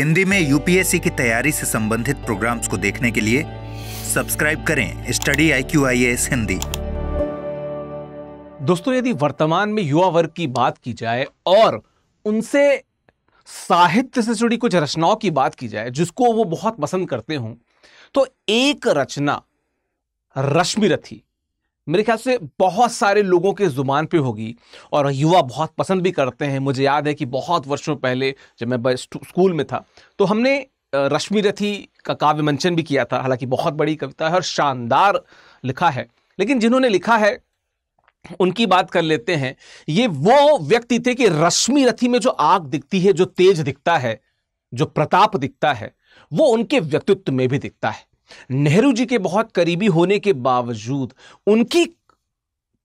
हिंदी में यूपीएससी की तैयारी से संबंधित प्रोग्राम्स को देखने के लिए सब्सक्राइब करें study I Q I S Hindi दोस्तों यदि वर्तमान में युवा वर्ग की बात की जाए और उनसे साहित्य से जुड़ी कुछ रचनाओं की बात की जाए जिसको वो बहुत पसंद करते हों तो एक रचना रश्मि रथी मेरे ख्याल से बहुत सारे लोगों के ज़ुबान पे होगी और युवा बहुत पसंद भी करते हैं मुझे याद है कि बहुत वर्षों पहले जब मैं स्कूल में था तो हमने रश्मि रथी का काव्य मंचन भी किया था हालांकि बहुत बड़ी कविता है और शानदार लिखा है लेकिन जिन्होंने लिखा है उनकी बात कर लेते हैं ये वो व्यक्ति थे कि रश्मि रथी में जो आग दिखती है जो तेज दिखता है जो प्रताप दिखता है वो उनके व्यक्तित्व में भी दिखता है नेहरू जी के बहुत करीबी होने के बावजूद उनकी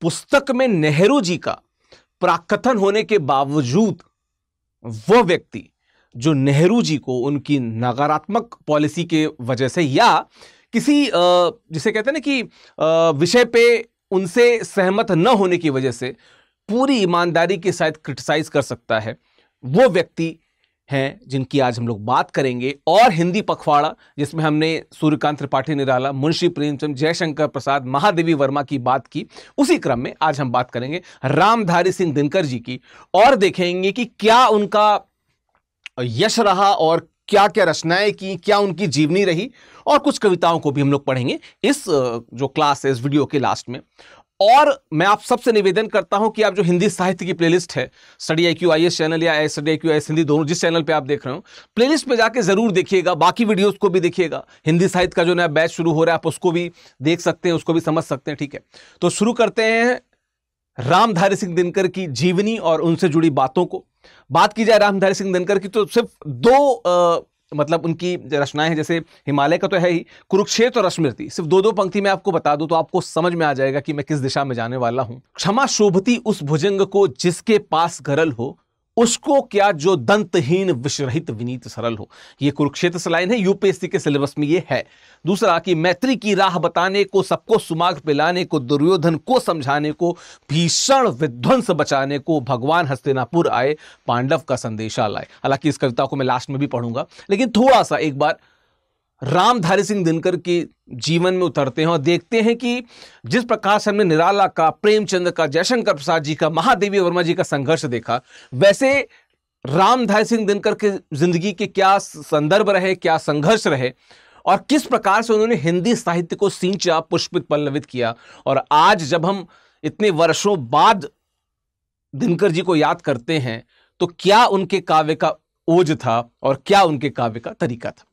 पुस्तक में नेहरू जी का प्राकथन होने के बावजूद वह व्यक्ति जो नेहरू जी को उनकी नकारात्मक पॉलिसी के वजह से या किसी जिसे कहते हैं ना कि विषय पे उनसे सहमत न होने की वजह से पूरी ईमानदारी के साथ क्रिटिसाइज कर सकता है वो व्यक्ति हैं जिनकी आज हम लोग बात करेंगे और हिंदी पखवाड़ा जिसमें हमने सूर्यकांत त्रिपाठी निराला मुंशी प्रेमचंद जयशंकर प्रसाद महादेवी वर्मा की बात की उसी क्रम में आज हम बात करेंगे रामधारी सिंह दिनकर जी की और देखेंगे कि क्या उनका यश रहा और क्या क्या रचनाएं की क्या उनकी जीवनी रही और कुछ कविताओं को भी हम लोग पढ़ेंगे इस जो क्लास है इस वीडियो के लास्ट में और मैं आप सबसे निवेदन करता हूं कि आप जो हिंदी साहित्य की प्लेलिस्ट है study I Q I S channel या study I Q I S Hindi दोनों जिस चैनल पे आप देख रहे हो प्लेलिस्ट पे जाके जरूर देखिएगा बाकी वीडियोस को भी देखिएगा हिंदी साहित्य का जो नया बैच शुरू हो रहा है आप उसको भी देख सकते हैं उसको भी समझ सकते हैं ठीक है तो शुरू करते हैं रामधारी सिंह दिनकर की जीवनी और उनसे जुड़ी बातों को बात की जाए रामधारी सिंह दिनकर की तो सिर्फ दो आ, मतलब उनकी रचनाएं हैं जैसे हिमालय का तो है ही कुरुक्षेत्र और स्मृति सिर्फ दो दो पंक्ति में आपको बता दूं तो आपको समझ में आ जाएगा कि मैं किस दिशा में जाने वाला हूं क्षमा शोभती उस भुजंग को जिसके पास गरल हो उसको क्या जो दंतहीन विषरहित विनीत सरल हो यह कुरुक्षेत्र से लाइन है यूपीएससी के सिलेबस में यह है दूसरा कि मैत्री की राह बताने को सबको सुमाग पिलाने को दुर्योधन को समझाने को भीषण विध्वंस बचाने को भगवान हस्तिनापुर आए पांडव का संदेशा लाए हालांकि इस कविता को मैं लास्ट में भी पढ़ूंगा लेकिन थोड़ा सा एक बार रामधारी सिंह दिनकर के जीवन में उतरते हैं और देखते हैं कि जिस प्रकार से हमने निराला का प्रेमचंद का जयशंकर प्रसाद जी का महादेवी वर्मा जी का संघर्ष देखा वैसे रामधारी सिंह दिनकर के जिंदगी के क्या संदर्भ रहे क्या संघर्ष रहे और किस प्रकार से उन्होंने हिंदी साहित्य को सींचा पुष्पित पल्लवित किया और आज जब हम इतने वर्षों बाद दिनकर जी को याद करते हैं तो क्या उनके काव्य का ओज था और क्या उनके काव्य का तरीका था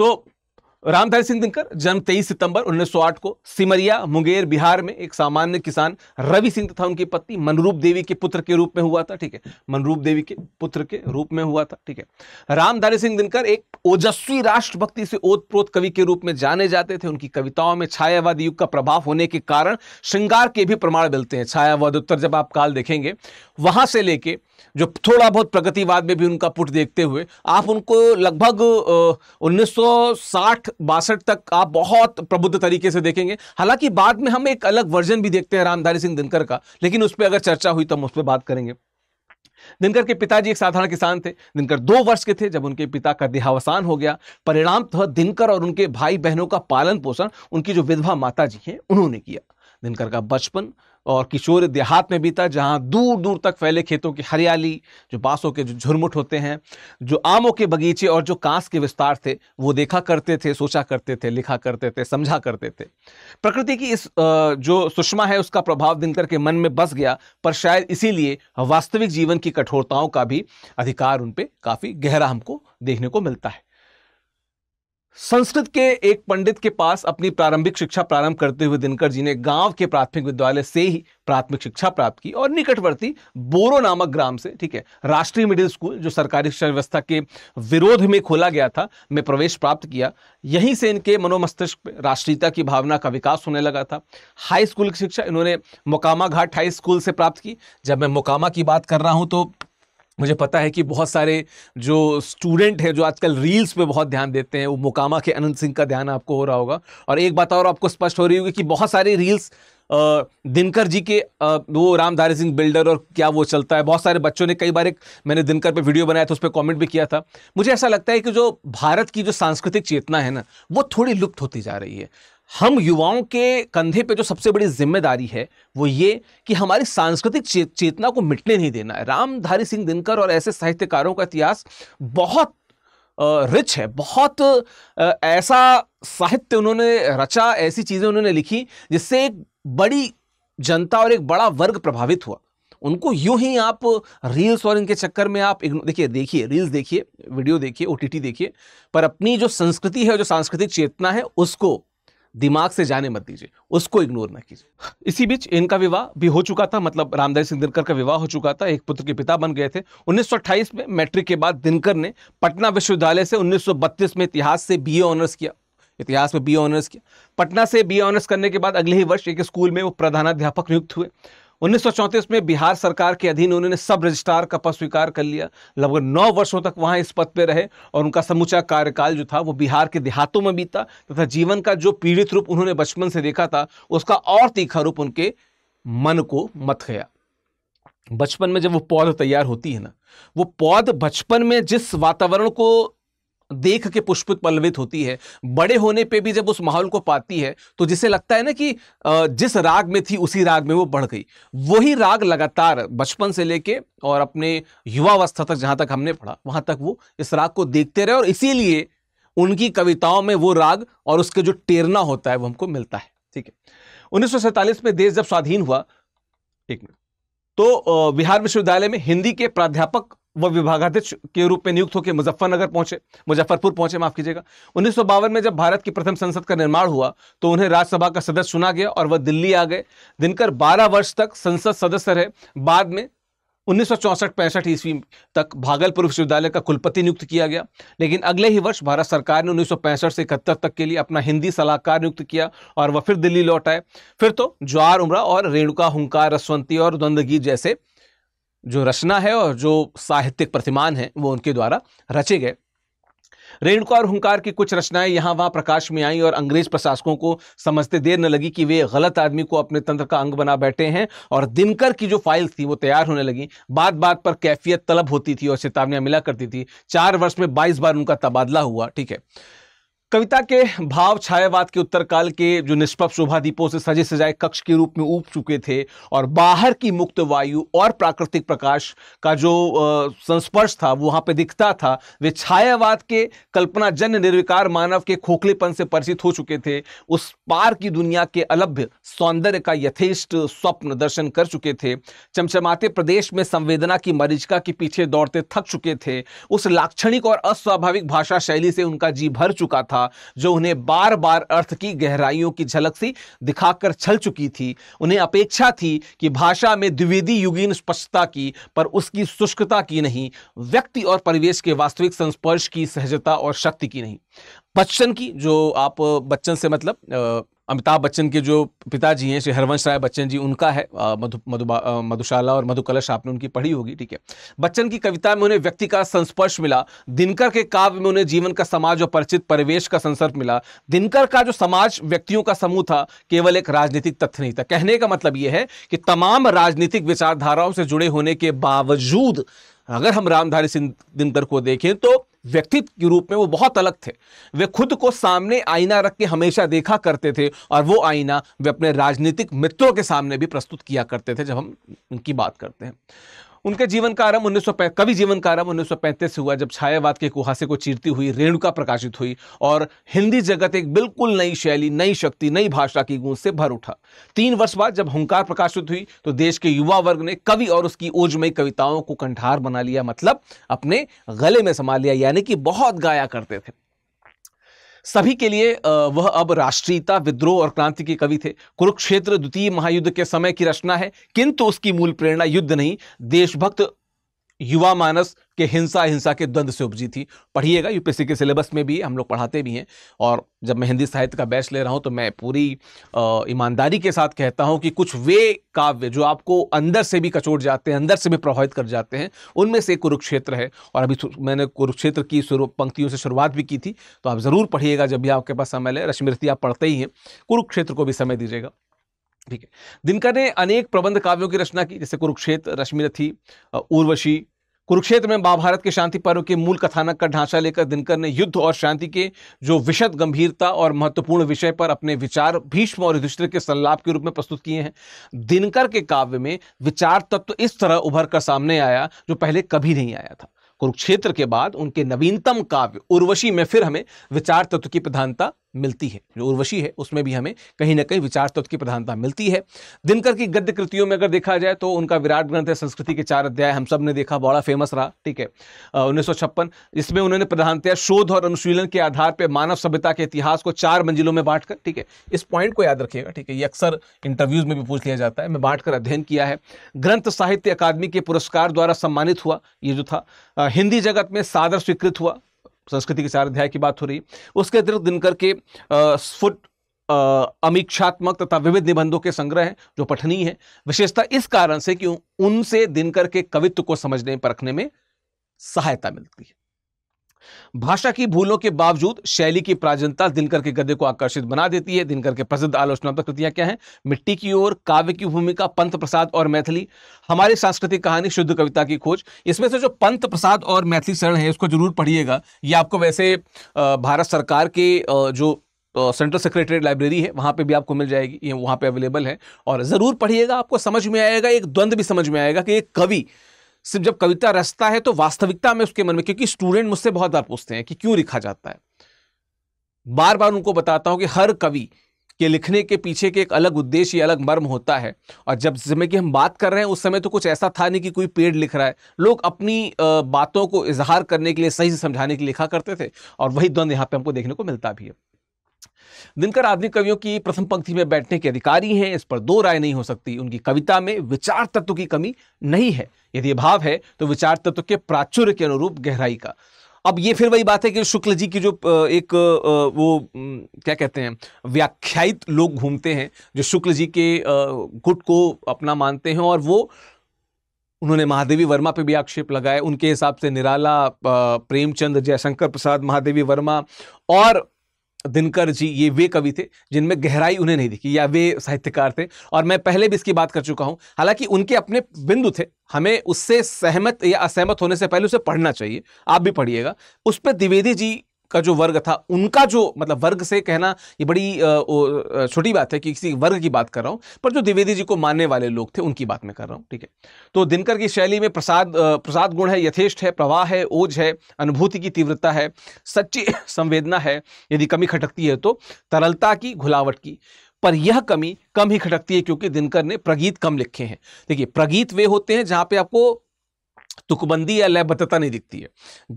तो रामधारी सिंह दिनकर जन्म 23 सितंबर 1908 को सिमरिया मुंगेर बिहार में एक सामान्य किसान रवि सिंह तथा उनकी पत्नी मनरूप देवी के पुत्र के रूप में हुआ था ठीक है मनरूप देवी के पुत्र के रूप में हुआ था ठीक है रामधारी सिंह दिनकर एक ओजस्वी राष्ट्रभक्ति से ओतप्रोत कवि के रूप में जाने जाते थे उनकी कविताओं में छायावाद युग का प्रभाव होने के कारण श्रृंगार के भी प्रमाण मिलते हैं छायावाद उत्तर जब आप काल देखेंगे वहां से लेके जो थोड़ा बहुत प्रगतिवाद में भी उनका पुट देखते हुए आप उनको लगभग उन्नीस सौ तक आप बहुत प्रबुद्ध तरीके से देखेंगे हालांकि बाद में हम एक अलग वर्जन भी देखते हैं रामधारी सिंह दिनकर का लेकिन उस पर अगर चर्चा हुई तो हम उस पर बात करेंगे दिनकर के पिताजी एक साधारण किसान थे दिनकर दो वर्ष के थे जब उनके पिता का देहावसान हो गया परिणाम तो दिनकर और उनके भाई बहनों का पालन पोषण उनकी जो विधवा माता जी हैं उन्होंने किया दिनकर का बचपन और किशोर देहात में बीता जहां दूर दूर तक फैले खेतों की हरियाली जो बांसों के जो झुरमुट होते हैं जो आमों के बगीचे और जो कांस के विस्तार थे वो देखा करते थे सोचा करते थे लिखा करते थे समझा करते थे प्रकृति की इस जो सुषमा है उसका प्रभाव दिनकर के मन में बस गया पर शायद इसीलिए वास्तविक जीवन की कठोरताओं का भी अधिकार उन पर काफ़ी गहरा हमको देखने को मिलता है संस्कृत के एक पंडित के पास अपनी प्रारंभिक शिक्षा प्रारंभ करते हुए दिनकर जी ने गांव के प्राथमिक विद्यालय से ही प्राथमिक शिक्षा प्राप्त की और निकटवर्ती बोरो नामक ग्राम से ठीक है राष्ट्रीय मिडिल स्कूल जो सरकारी शिक्षा व्यवस्था के विरोध में खोला गया था में प्रवेश प्राप्त किया यहीं से इनके मनोमस्तिष्क राष्ट्रीयता की भावना का विकास होने लगा था हाई स्कूल की शिक्षा इन्होंने मोकामा घाट हाई स्कूल से प्राप्त की जब मैं मोकामा की बात कर रहा हूँ तो मुझे पता है कि बहुत सारे जो स्टूडेंट हैं जो आजकल रील्स पे बहुत ध्यान देते हैं वो मुकामा के अनंत सिंह का ध्यान आपको हो रहा होगा और एक बात और आपको स्पष्ट हो रही होगी कि बहुत सारे रील्स दिनकर जी के वो रामधारी सिंह बिल्डर और क्या वो चलता है बहुत सारे बच्चों ने कई बार एक मैंने दिनकर पे वीडियो बनाया था उस पर कॉमेंट भी किया था मुझे ऐसा लगता है कि जो भारत की जो सांस्कृतिक चेतना है ना वो थोड़ी लुप्त होती जा रही है हम युवाओं के कंधे पे जो सबसे बड़ी जिम्मेदारी है वो ये कि हमारी सांस्कृतिक चे, चेतना को मिटने नहीं देना है रामधारी सिंह दिनकर और ऐसे साहित्यकारों का इतिहास बहुत रिच है बहुत ऐसा साहित्य उन्होंने रचा ऐसी चीज़ें उन्होंने लिखी जिससे एक बड़ी जनता और एक बड़ा वर्ग प्रभावित हुआ उनको यूं ही आप रील्स और इनके चक्कर में आप देखिए देखिए रील्स देखिए वीडियो देखिए ओ देखिए पर अपनी जो संस्कृति है जो सांस्कृतिक चेतना है उसको दिमाग से जाने मत दीजिए उसको इग्नोर ना कीजिए इसी बीच इनका विवाह भी हो चुका था मतलब रामदयाल सिंह दिनकर का विवाह हो चुका था एक पुत्र के पिता बन गए थे 1928 में मैट्रिक के बाद दिनकर ने पटना विश्वविद्यालय से 1932 में इतिहास से बीए ऑनर्स किया इतिहास में बी ऑनर्स किया पटना से बी ऑनर्स करने के बाद अगले ही वर्ष एक स्कूल में वो प्रधानाध्यापक नियुक्त हुए 1934 में बिहार सरकार के अधीन उन्होंने सब रजिस्ट्रार का पद स्वीकार कर लिया लगभग नौ वर्षों तक वहाँ इस पद पर रहे और उनका समूचा कार्यकाल जो था वो बिहार के देहातों में बीता तथा जीवन का जो पीड़ित रूप उन्होंने बचपन से देखा था उसका और तीखा रूप उनके मन को मत गया बचपन में जब वो पौध तैयार होती है ना वो पौध बचपन में जिस वातावरण को देख के पुष्पित पल्लवित होती है बड़े होने पे भी जब उस माहौल को पाती है तो जिसे लगता है ना कि जिस राग में थी उसी राग में वो बढ़ गई वही राग लगातार बचपन से लेके और अपने युवावस्था तक जहां तक हमने पढ़ा वहां तक वो इस राग को देखते रहे और इसीलिए उनकी कविताओं में वो राग और उसके जो टेरना होता है वो हमको मिलता है ठीक है उन्नीस में देश जब स्वाधीन हुआ एक मिनट तो बिहार विश्वविद्यालय में हिंदी के प्राध्यापक वह विभागाध्यक्ष के रूप में नियुक्त होकर मुजफ्फरनगर पहुंचे मुजफ्फरपुर पहुंचे माफ कीजिएगा उन्नीस में जब भारत की प्रथम संसद का निर्माण हुआ तो उन्हें राज्यसभा का सदस्य चुना गया और वह दिल्ली आ गए दिनकर 12 वर्ष तक संसद सदस्य रहे बाद में उन्नीस सौ ईस्वी तक भागलपुर विश्वविद्यालय का कुलपति नियुक्त किया गया लेकिन अगले ही वर्ष भारत सरकार ने उन्नीस से इकहत्तर तक के लिए अपना हिंदी सलाहकार नियुक्त किया और वह फिर दिल्ली लौट आए फिर तो ज्वार उमरा और रेणुका हुंकार रसवंती और द्वंदगी जैसे जो रचना है और जो साहित्यिक प्रतिमान है वो उनके द्वारा रचे गए रेणुका और हुंकार की कुछ रचनाएं यहाँ वहाँ प्रकाश में आईं और अंग्रेज प्रशासकों को समझते देर न लगी कि वे गलत आदमी को अपने तंत्र का अंग बना बैठे हैं और दिनकर की जो फाइल थी वो तैयार होने लगी बात बात पर कैफियत तलब होती थी और चेतावनियां मिला करती थी चार वर्ष में बाईस बार उनका तबादला हुआ ठीक है कविता के भाव छायावाद के उत्तरकाल के जो निष्पक्ष शोभा दीपों से सजे सजाए कक्ष के रूप में ऊब चुके थे और बाहर की मुक्त वायु और प्राकृतिक प्रकाश का जो संस्पर्श था वो वहाँ पे दिखता था वे छायावाद के कल्पना जन निर्विकार मानव के खोखलेपन से परिचित हो चुके थे उस पार की दुनिया के अलभ्य सौंदर्य का यथेष्ट स्वप्न दर्शन कर चुके थे चमचमाते प्रदेश में संवेदना की मरीजिका के पीछे दौड़ते थक चुके थे उस लाक्षणिक और अस्वाभाविक भाषा शैली से उनका जी भर चुका था था जो उन्हें बार बार अर्थ की गहराइयों की झलक सी दिखाकर छल चुकी थी उन्हें अपेक्षा थी कि भाषा में द्विवेदी युगीन स्पष्टता की पर उसकी शुष्कता की नहीं व्यक्ति और परिवेश के वास्तविक संस्पर्श की सहजता और शक्ति की नहीं बच्चन की जो आप बच्चन से मतलब अमिताभ बच्चन के जो पिताजी हैं श्री हरवंश राय बच्चन जी उनका है मधु मधु मधुशाला और मधुकलश आपने उनकी पढ़ी होगी ठीक है बच्चन की कविता में उन्हें व्यक्ति का संस्पर्श मिला दिनकर के काव्य में उन्हें जीवन का समाज और परिचित परिवेश का संसर्प मिला दिनकर का जो समाज व्यक्तियों का समूह था केवल एक राजनीतिक तथ्य नहीं था कहने का मतलब यह है कि तमाम राजनीतिक विचारधाराओं से जुड़े होने के बावजूद अगर हम रामधारी सिंह दिनकर को देखें तो व्यक्तित्व के रूप में वो बहुत अलग थे वे खुद को सामने आईना रख के हमेशा देखा करते थे और वो आईना वे अपने राजनीतिक मित्रों के सामने भी प्रस्तुत किया करते थे जब हम उनकी बात करते हैं उनके जीवन का आरंभ उन्नीस कवि जीवन का आरंभ उन्नीस से हुआ जब छायावाद के कुहासे को चीरती हुई रेणुका प्रकाशित हुई और हिंदी जगत एक बिल्कुल नई शैली नई शक्ति नई भाषा की गूंज से भर उठा तीन वर्ष बाद जब हंकार प्रकाशित हुई तो देश के युवा वर्ग ने कवि और उसकी ओजमयी कविताओं को कंठार बना लिया मतलब अपने गले में समा लिया यानी कि बहुत गाया करते थे सभी के लिए वह अब राष्ट्रीयता विद्रोह और क्रांति के कवि थे कुरुक्षेत्र द्वितीय महायुद्ध के समय की रचना है किंतु उसकी मूल प्रेरणा युद्ध नहीं देशभक्त युवा मानस के हिंसा हिंसा के द्वंद्व से उपजी थी पढ़िएगा यूपीएससी के सिलेबस में भी हम लोग पढ़ाते भी हैं और जब मैं हिंदी साहित्य का बैच ले रहा हूं तो मैं पूरी ईमानदारी के साथ कहता हूं कि कुछ वे काव्य जो आपको अंदर से भी कचोट जाते हैं अंदर से भी प्रभावित कर जाते हैं उनमें से कुरुक्षेत्र है और अभी मैंने कुरुक्षेत्र की पंक्तियों से शुरुआत भी की थी तो आप ज़रूर पढ़िएगा जब भी आपके पास समय ले रश्मृति आप पढ़ते ही हैं कुरुक्षेत्र को भी समय दीजिएगा ठीक है दिनकर ने अनेक प्रबंध काव्यों की रचना की जैसे कुरुक्षेत्र रश्मिरथी उर्वशी कुरुक्षेत्र में महाभारत के शांति पर्व के मूल कथानक का ढांचा लेकर दिनकर ने युद्ध और शांति के जो विशद गंभीरता और महत्वपूर्ण विषय पर अपने विचार भीष्म और युधिष्ठिर के संलाप के रूप में प्रस्तुत किए हैं दिनकर के काव्य में विचार तत्व तो इस तरह उभर कर सामने आया जो पहले कभी नहीं आया था कुरुक्षेत्र के बाद उनके नवीनतम काव्य उर्वशी में फिर हमें विचार तत्व की प्रधानता मिलती है जो उर्वशी है उसमें भी हमें कहीं ना कहीं विचार तत्व की प्रधानता मिलती है दिनकर की गद्य कृतियों में अगर देखा जाए तो उनका विराट ग्रंथ है संस्कृति के चार अध्याय हम सब ने देखा बड़ा फेमस रहा ठीक है उन्नीस इसमें उन्होंने प्रधानतया शोध और अनुशीलन के आधार पर मानव सभ्यता के इतिहास को चार मंजिलों में बांटकर ठीक है इस पॉइंट को याद रखिएगा ठीक है ये अक्सर इंटरव्यूज में भी पूछ लिया जाता है मैं बांटकर अध्ययन किया है ग्रंथ साहित्य अकादमी के पुरस्कार द्वारा सम्मानित हुआ ये जो था हिंदी जगत में सादर स्वीकृत हुआ संस्कृति के चार अध्याय की बात हो रही उसके अतिरिक्त दिनकर के स्फुट अमीक्षात्मक तथा विविध निबंधों के संग्रह हैं जो पठनीय है विशेषता इस कारण से कि उनसे दिनकर के कवित्व को समझने परखने में सहायता मिलती है भाषा की भूलों के बावजूद शैली की प्राजनता दिनकर के गद्य को आकर्षित बना देती है दिनकर के प्रसिद्ध आलोचनात्मक कृतियां क्या हैं मिट्टी की ओर काव्य की भूमिका पंथ प्रसाद और मैथिली हमारी सांस्कृतिक कहानी शुद्ध कविता की खोज इसमें से जो पंथ प्रसाद और मैथिली शरण है उसको जरूर पढ़िएगा ये आपको वैसे भारत सरकार के जो तो सेंट्रल सेक्रेटरी लाइब्रेरी है वहाँ पे भी आपको मिल जाएगी ये वहाँ पे अवेलेबल है और ज़रूर पढ़िएगा आपको समझ में आएगा एक द्वंद्व भी समझ में आएगा कि एक कवि सिर्फ जब कविता रचता है तो वास्तविकता में उसके मन में क्योंकि स्टूडेंट मुझसे बहुत बार पूछते हैं कि क्यों लिखा जाता है बार बार उनको बताता हूं कि हर कवि के लिखने के पीछे के एक अलग उद्देश्य या अलग मर्म होता है और जब समय की हम बात कर रहे हैं उस समय तो कुछ ऐसा था नहीं कि कोई पेड़ लिख रहा है लोग अपनी बातों को इजहार करने के लिए सही से समझाने के लिए लिखा करते थे और वही द्वंद्व यहाँ पे हमको देखने को मिलता भी है दिनकर आधुनिक कवियों की प्रथम पंक्ति में बैठने के अधिकारी हैं इस पर दो राय नहीं हो सकती उनकी कविता में विचार तत्व की कमी नहीं है यदि भाव है तो विचार तत्व के प्राचुर्य के अनुरूप गहराई का अब ये फिर वही बात है कि शुक्ल जी की जो एक वो क्या कहते हैं व्याख्यायित लोग घूमते हैं जो शुक्ल जी के गुट को अपना मानते हैं और वो उन्होंने महादेवी वर्मा पे भी आक्षेप लगाए उनके हिसाब से निराला प्रेमचंद जयशंकर प्रसाद महादेवी वर्मा और दिनकर जी ये वे कवि थे जिनमें गहराई उन्हें नहीं दिखी या वे साहित्यकार थे और मैं पहले भी इसकी बात कर चुका हूँ हालांकि उनके अपने बिंदु थे हमें उससे सहमत या असहमत होने से पहले उसे पढ़ना चाहिए आप भी पढ़िएगा उस पर द्विवेदी जी का जो वर्ग था उनका जो मतलब वर्ग से कहना ये बड़ी छोटी बात है कि किसी वर्ग की बात कर रहा हूँ पर जो द्विवेदी जी को मानने वाले लोग थे उनकी बात मैं कर रहा हूँ ठीक है तो दिनकर की शैली में प्रसाद प्रसाद गुण है यथेष्ट है प्रवाह है ओज है अनुभूति की तीव्रता है सच्ची संवेदना है यदि कमी खटकती है तो तरलता की घुलावट की पर यह कमी कम ही खटकती है क्योंकि दिनकर ने प्रगीत कम लिखे हैं देखिए प्रगीत वे होते हैं जहाँ पे आपको तुकबंदी या लयबद्धता नहीं दिखती है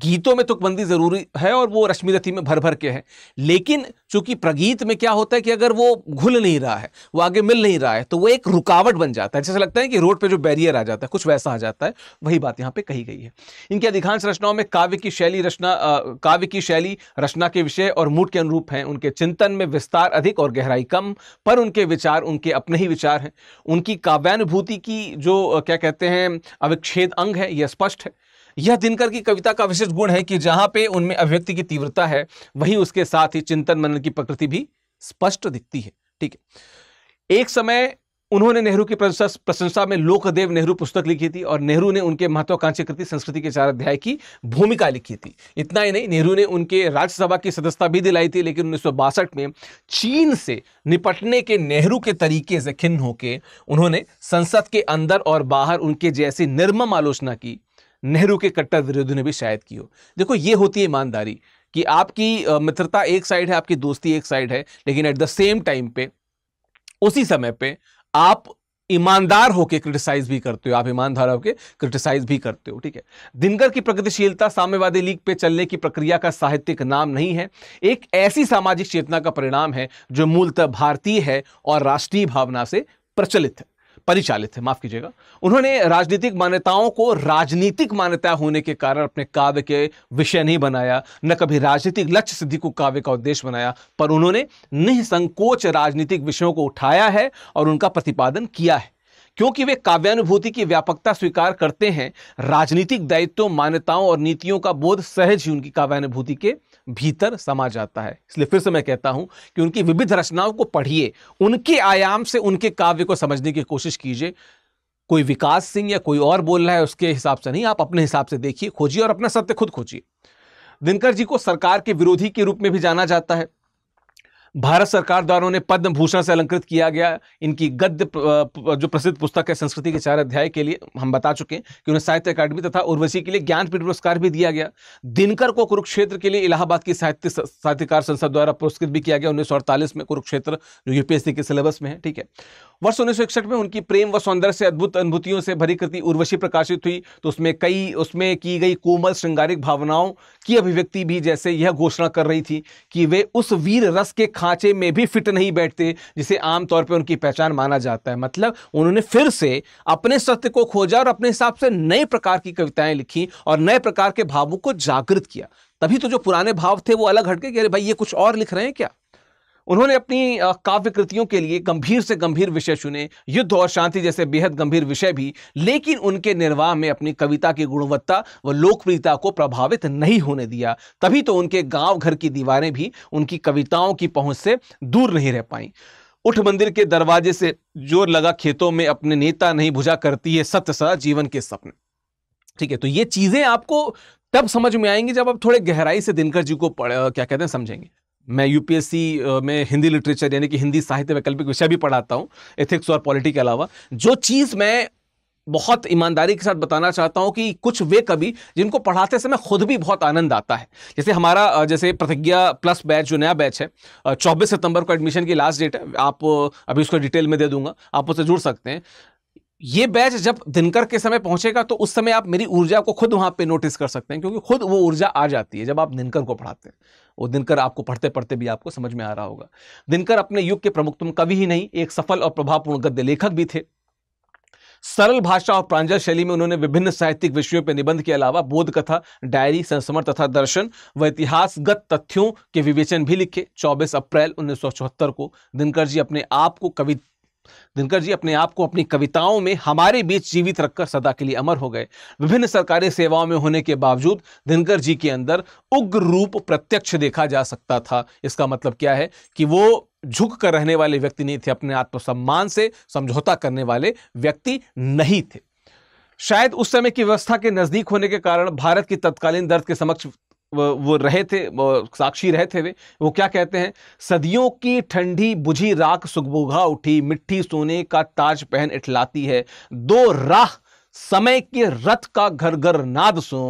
गीतों में तुकबंदी ज़रूरी है और वो रश्मि रथी में भर भर के है लेकिन चूंकि प्रगीत में क्या होता है कि अगर वो घुल नहीं रहा है वो आगे मिल नहीं रहा है तो वो एक रुकावट बन जाता है जैसे लगता है कि रोड पर जो बैरियर आ जाता है कुछ वैसा आ जाता है वही बात यहाँ पर कही गई है इनकी अधिकांश रचनाओं में काव्य की शैली रचना काव्य की शैली रचना के विषय और मूड के अनुरूप हैं उनके चिंतन में विस्तार अधिक और गहराई कम पर उनके विचार उनके अपने ही विचार हैं उनकी काव्यानुभूति की जो क्या कहते हैं अविच्छेद अंग है ये यह स्पष्ट है यह दिनकर की कविता का विशिष्ट गुण है कि जहां पे उनमें अभिव्यक्ति की तीव्रता है वहीं उसके साथ ही चिंतन मनन की प्रकृति भी स्पष्ट दिखती है ठीक है एक समय उन्होंने नेहरू की प्रशंसा में लोकदेव नेहरू पुस्तक लिखी थी और नेहरू ने उनके महत्वाकांक्षी कृति संस्कृति के चार अध्याय की भूमिका लिखी थी इतना ही नहीं नेहरू ने उनके राज्यसभा की सदस्यता भी दिलाई थी लेकिन उन्नीस में चीन से निपटने के नेहरू के तरीके से खिन्न होकर उन्होंने संसद के अंदर और बाहर उनके जैसी निर्मम आलोचना की नेहरू के कट्टर विरोधी ने भी शायद की हो देखो ये होती है ईमानदारी कि आपकी मित्रता एक साइड है आपकी दोस्ती एक साइड है लेकिन एट द सेम टाइम पे उसी समय पे आप ईमानदार होकर क्रिटिसाइज भी करते हो आप ईमानदार होकर क्रिटिसाइज भी करते हो ठीक है दिनकर की प्रगतिशीलता साम्यवादी लीग पे चलने की प्रक्रिया का साहित्यिक नाम नहीं है एक ऐसी सामाजिक चेतना का परिणाम है जो मूलतः भारतीय है और राष्ट्रीय भावना से प्रचलित है परिचालित है माफ कीजिएगा उन्होंने राजनीतिक मान्यताओं को राजनीतिक मान्यता होने के कारण अपने काव्य के विषय नहीं बनाया न कभी राजनीतिक लक्ष्य सिद्धि को काव्य का उद्देश्य बनाया पर उन्होंने निसंकोच राजनीतिक विषयों को उठाया है और उनका प्रतिपादन किया है क्योंकि वे काव्यानुभूति की व्यापकता स्वीकार करते हैं राजनीतिक दायित्व मान्यताओं और नीतियों का बोध सहज ही उनकी काव्यानुभूति के भीतर समा जाता है इसलिए फिर से मैं कहता हूं कि उनकी विविध रचनाओं को पढ़िए उनके आयाम से उनके काव्य को समझने की कोशिश कीजिए कोई विकास सिंह या कोई और बोल रहा है उसके हिसाब से नहीं आप अपने हिसाब से देखिए खोजिए और अपना सत्य खुद खोजिए दिनकर जी को सरकार के विरोधी के रूप में भी जाना जाता है भारत सरकार द्वारा उन्हें पद्म भूषण से अलंकृत किया गया इनकी गद्य जो प्रसिद्ध पुस्तक है संस्कृति के चार अध्याय के लिए हम बता चुके हैं कि उन्हें साहित्य अकादमी तथा उर्वशी के लिए ज्ञानपीठ पुरस्कार भी दिया गया दिनकर को कुरुक्षेत्र के लिए इलाहाबाद की साहित्य साहित्यकार संसद द्वारा पुरस्कृत भी किया गया उन्नीस में कुरुक्षेत्र जो यूपीएससी के सिलेबस में है ठीक है वर्ष उन्नीस में उनकी प्रेम व सौंदर्य से अद्भुत अनुभूतियों से भरी कृति उर्वशी प्रकाशित हुई तो उसमें कई उसमें की गई कोमल श्रृंगारिक भावनाओं की अभिव्यक्ति भी जैसे यह घोषणा कर रही थी कि वे उस वीर रस के खांचे में भी फिट नहीं बैठते जिसे आमतौर पर उनकी पहचान माना जाता है मतलब उन्होंने फिर से अपने सत्य को खोजा और अपने हिसाब से नए प्रकार की कविताएं लिखी और नए प्रकार के भावों को जागृत किया तभी तो जो पुराने भाव थे वो अलग हटके कि अरे भाई ये कुछ और लिख रहे हैं क्या उन्होंने अपनी काव्य कृतियों के लिए गंभीर से गंभीर विषय चुने युद्ध और शांति जैसे बेहद गंभीर विषय भी लेकिन उनके निर्वाह में अपनी कविता की गुणवत्ता व लोकप्रियता को प्रभावित नहीं होने दिया तभी तो उनके गांव घर की दीवारें भी उनकी कविताओं की पहुंच से दूर नहीं रह पाई उठ मंदिर के दरवाजे से जोर लगा खेतों में अपने नेता नहीं भुजा करती है सत्य सदा जीवन के सपने ठीक है तो ये चीजें आपको तब समझ में आएंगी जब आप थोड़े गहराई से दिनकर जी को क्या कहते हैं समझेंगे मैं यूपीएससी में हिंदी लिटरेचर यानी कि हिंदी साहित्य वैकल्पिक विषय भी पढ़ाता हूँ एथिक्स और पॉलिटी के अलावा जो चीज़ मैं बहुत ईमानदारी के साथ बताना चाहता हूँ कि कुछ वे कवि जिनको पढ़ाते समय खुद भी बहुत आनंद आता है जैसे हमारा जैसे प्रतिज्ञा प्लस बैच जो नया बैच है 24 सितंबर को एडमिशन की लास्ट डेट है आप अभी उसको डिटेल में दे दूंगा आप उससे जुड़ सकते हैं ये बैच जब दिनकर के समय पहुंचेगा तो उस समय आप मेरी ऊर्जा को खुद वहां पे नोटिस कर सकते हैं क्योंकि खुद वो ऊर्जा आ जाती है जब आप दिनकर को पढ़ाते हैं वो दिनकर आपको पढ़ते पढ़ते भी आपको समझ में आ रहा होगा दिनकर अपने युग के प्रमुख तुम कवि ही नहीं एक सफल और प्रभावपूर्ण गद्य लेखक भी थे सरल भाषा और प्रांजल शैली में उन्होंने विभिन्न साहित्यिक विषयों पर निबंध के अलावा बोध कथा डायरी संस्मरण तथा दर्शन व इतिहासगत तथ्यों के विवेचन भी लिखे 24 अप्रैल 1974 को दिनकर जी अपने आप को कवि दिनकर जी अपने आप को अपनी कविताओं में हमारे बीच जीवित रखकर सदा के लिए अमर हो गए विभिन्न सरकारी सेवाओं में होने के बावजूद दिनकर जी के अंदर उग्र रूप प्रत्यक्ष देखा जा सकता था इसका मतलब क्या है कि वो झुक कर रहने वाले व्यक्ति नहीं थे अपने आत्मसम्मान से समझौता करने वाले व्यक्ति नहीं थे शायद उस समय की व्यवस्था के नजदीक होने के कारण भारत की तत्कालीन दर्द के समक्ष वो रहे थे वो साक्षी रहे थे वे वो क्या कहते हैं सदियों की ठंडी बुझी राख सुखबुघा उठी मिट्टी सोने का ताज पहन इठलाती है दो राह समय के रथ का घर घर नाद सो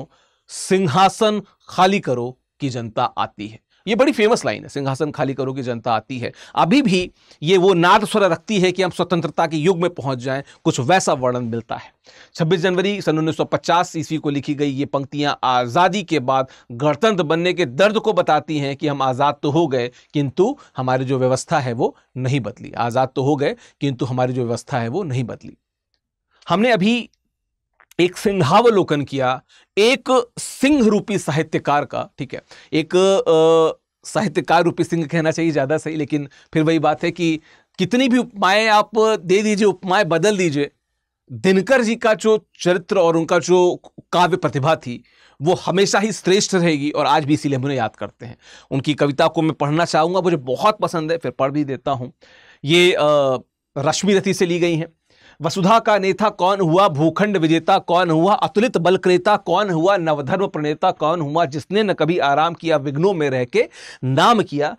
सिंहासन खाली करो की जनता आती है ये बड़ी फेमस लाइन है सिंहासन खाली करो की जनता आती है अभी भी ये वो नाद स्वर रखती है कि हम स्वतंत्रता के युग में पहुंच जाएं कुछ वैसा वर्णन मिलता है 26 जनवरी सन 1950 ईस्वी को लिखी गई ये पंक्तियां आज़ादी के बाद गणतंत्र बनने के दर्द को बताती हैं कि हम आज़ाद तो हो गए किंतु हमारी जो व्यवस्था है वो नहीं बदली आज़ाद तो हो गए किंतु हमारी जो व्यवस्था है वो नहीं बदली हमने अभी एक सिंहावलोकन किया एक सिंह रूपी साहित्यकार का ठीक है एक साहित्यकार रूपी सिंह कहना चाहिए ज़्यादा सही लेकिन फिर वही बात है कि कितनी भी उपमाएं आप दे दीजिए उपमाएं बदल दीजिए दिनकर जी का जो चरित्र और उनका जो काव्य प्रतिभा थी वो हमेशा ही श्रेष्ठ रहेगी और आज भी इसीलिए हम उन्हें याद करते हैं उनकी कविता को मैं पढ़ना चाहूँगा मुझे बहुत पसंद है फिर पढ़ भी देता हूँ ये रश्मि रथी से ली गई हैं वसुधा का नेता कौन हुआ भूखंड विजेता कौन हुआ अतुलित बल क्रेता कौन हुआ नवधर्म प्रणेता कौन हुआ जिसने न कभी आराम किया विघ्नों में रह के नाम किया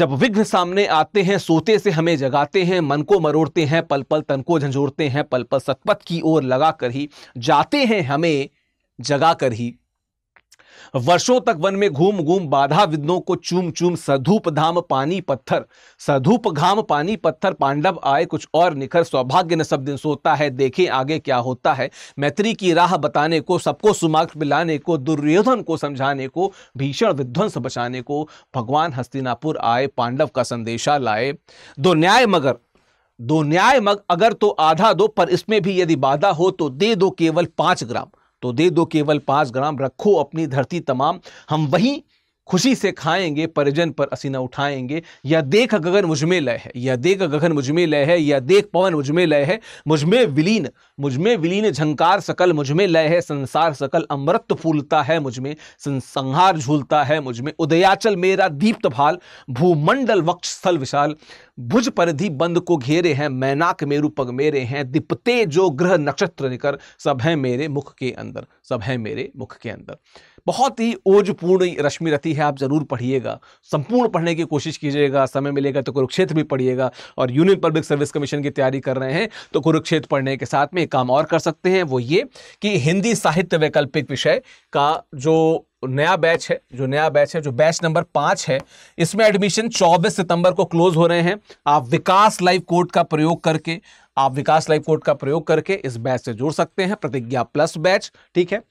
जब विघ्न सामने आते हैं सोते से हमें जगाते हैं मन को मरोड़ते हैं पल पल तन को झंझोड़ते हैं पल पल सतपथ की ओर लगा कर ही जाते हैं हमें जगा कर ही वर्षों तक वन में घूम घूम बाधा विद्नों को चूम चूम सधूप धाम पानी पत्थर सधूप घाम पानी पत्थर पांडव आए कुछ और निखर सौभाग्य न सब दिन सोता है देखें आगे क्या होता है मैत्री की राह बताने को सबको सुमार्ग मिलाने को दुर्योधन को समझाने को भीषण विध्वंस बचाने को भगवान हस्तिनापुर आए पांडव का संदेशा लाए दो न्याय मगर दो न्याय मग अगर तो आधा दो पर इसमें भी यदि बाधा हो तो दे दो केवल पांच ग्राम तो दे दो केवल पांच ग्राम रखो अपनी धरती तमाम हम वहीं खुशी से खाएंगे परिजन पर असीना उठाएंगे या देख गगन मुझमें लय है या देख गगन मुझमें लय है या देख पवन मुझमें लय है मुझमें विलीन मुझमें विलीन झंकार सकल मुझमें लय है संसार सकल अमृत फूलता है मुझमें संहार झूलता है मुझमें उदयाचल मेरा दीप्त भाल भूमंडल वक्ष स्थल विशाल भुज परिधि बंद को घेरे हैं मैनाक मेरु पग मेरे हैं दिपते जो ग्रह नक्षत्र निकर सब है मेरे मुख के अंदर सब है मेरे मुख के अंदर बहुत ही ओजपूर्ण रश्मि रति है आप ज़रूर पढ़िएगा संपूर्ण पढ़ने की कोशिश कीजिएगा समय मिलेगा तो कुरुक्षेत्र भी पढ़िएगा और यूनियन पब्लिक सर्विस कमीशन की तैयारी कर रहे हैं तो कुरुक्षेत्र पढ़ने के साथ में एक काम और कर सकते हैं वो ये कि हिंदी साहित्य वैकल्पिक विषय का जो नया बैच है जो नया बैच है जो बैच नंबर पांच है इसमें एडमिशन 24 सितंबर को क्लोज हो रहे हैं आप विकास लाइव कोड का प्रयोग करके आप विकास लाइव कोड का प्रयोग करके इस बैच से जुड़ सकते हैं प्रतिज्ञा प्लस बैच ठीक है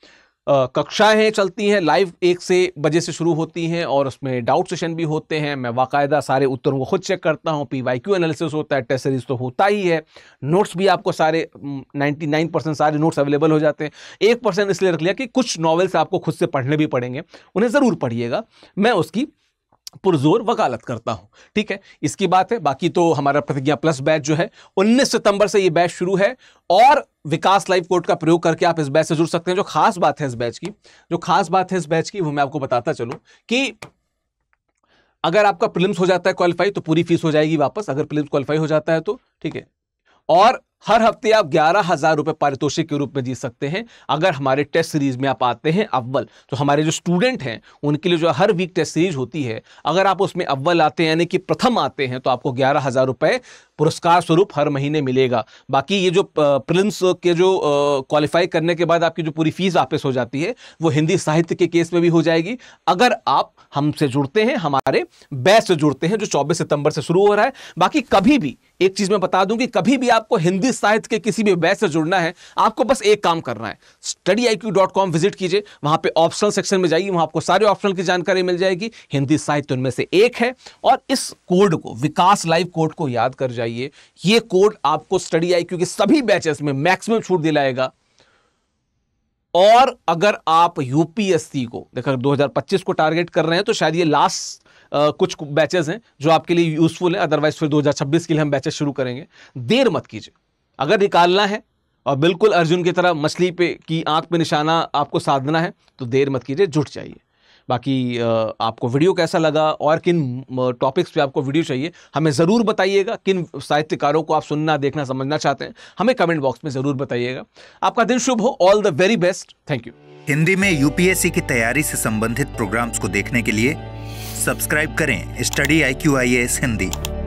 कक्षाएं चलती हैं लाइव एक से बजे से शुरू होती हैं और उसमें डाउट सेशन भी होते हैं मैं बाकायदा सारे उत्तरों को खुद चेक करता हूं पी वाई क्यू एनालिसिस होता है टेस्ट सीरीज तो होता ही है नोट्स भी आपको सारे 99 परसेंट सारे नोट्स अवेलेबल हो जाते हैं एक परसेंट इसलिए रख लिया कि कुछ नॉवेल्स आपको खुद से पढ़ने भी पड़ेंगे उन्हें ज़रूर पढ़िएगा मैं उसकी पुरजोर वकालत करता हूं ठीक है इसकी बात है बाकी तो हमारा प्रतिज्ञा प्लस बैच जो है 19 सितंबर से ये बैच शुरू है और विकास लाइव कोर्ट का प्रयोग करके आप इस बैच से जुड़ सकते हैं जो खास बात है इस बैच की जो खास बात है इस बैच की वो मैं आपको बताता चलू कि अगर आपका प्रिलिम्स हो जाता है क्वालिफाई तो पूरी फीस हो जाएगी वापस अगर प्रिलिम्स क्वालिफाई हो जाता है तो ठीक है और हर हफ्ते आप ग्यारह हज़ार रुपये पारितोषिक के रूप में जीत सकते हैं अगर हमारे टेस्ट सीरीज़ में आप आते हैं अव्वल तो हमारे जो स्टूडेंट हैं उनके लिए जो हर वीक टेस्ट सीरीज होती है अगर आप उसमें अव्वल आते हैं यानी कि प्रथम आते हैं तो आपको ग्यारह हज़ार रुपये पुरस्कार स्वरूप हर महीने मिलेगा बाकी ये जो प्रिंस के जो क्वालिफाई करने के बाद आपकी जो पूरी फीस वापस हो जाती है वो हिंदी साहित्य के केस में भी हो जाएगी अगर आप हमसे जुड़ते हैं हमारे बैच से जुड़ते हैं जो 24 सितंबर से शुरू हो रहा है बाकी कभी भी एक चीज मैं बता दूं कि कभी भी आपको हिंदी साहित्य के किसी भी बैच से जुड़ना है आपको बस एक काम करना है study I dot com visit कीजिए वहां पे ऑप्शनल सेक्शन में जाइए वहां आपको सारे ऑप्शनल की जानकारी मिल जाएगी हिंदी साहित्य उनमें से एक है और इस कोड को विकास लाइव कोड को याद कर जाइए ये कोड आपको स्टडी आई के सभी बैचेस में मैक्सिमम छूट दिलाएगा और अगर आप यूपीएससी को देखो 2025 को टारगेट कर रहे हैं तो शायद ये लास्ट कुछ बैचेज हैं जो आपके लिए यूजफुल हैं अदरवाइज फिर 2026 के लिए हम बैचेज शुरू करेंगे देर मत कीजिए अगर निकालना है और बिल्कुल अर्जुन की तरह मछली पे की आंख पे निशाना आपको साधना है तो देर मत कीजिए जुट जाइए बाकी आपको वीडियो कैसा लगा और किन टॉपिक्स पे आपको वीडियो चाहिए हमें ज़रूर बताइएगा किन साहित्यकारों को आप सुनना देखना समझना चाहते हैं हमें कमेंट बॉक्स में ज़रूर बताइएगा आपका दिन शुभ हो all the very best thank you Hindi में यूपीएससी की तैयारी से संबंधित प्रोग्राम्स को देखने के लिए सब्सक्राइब करें study I Q I S Hindi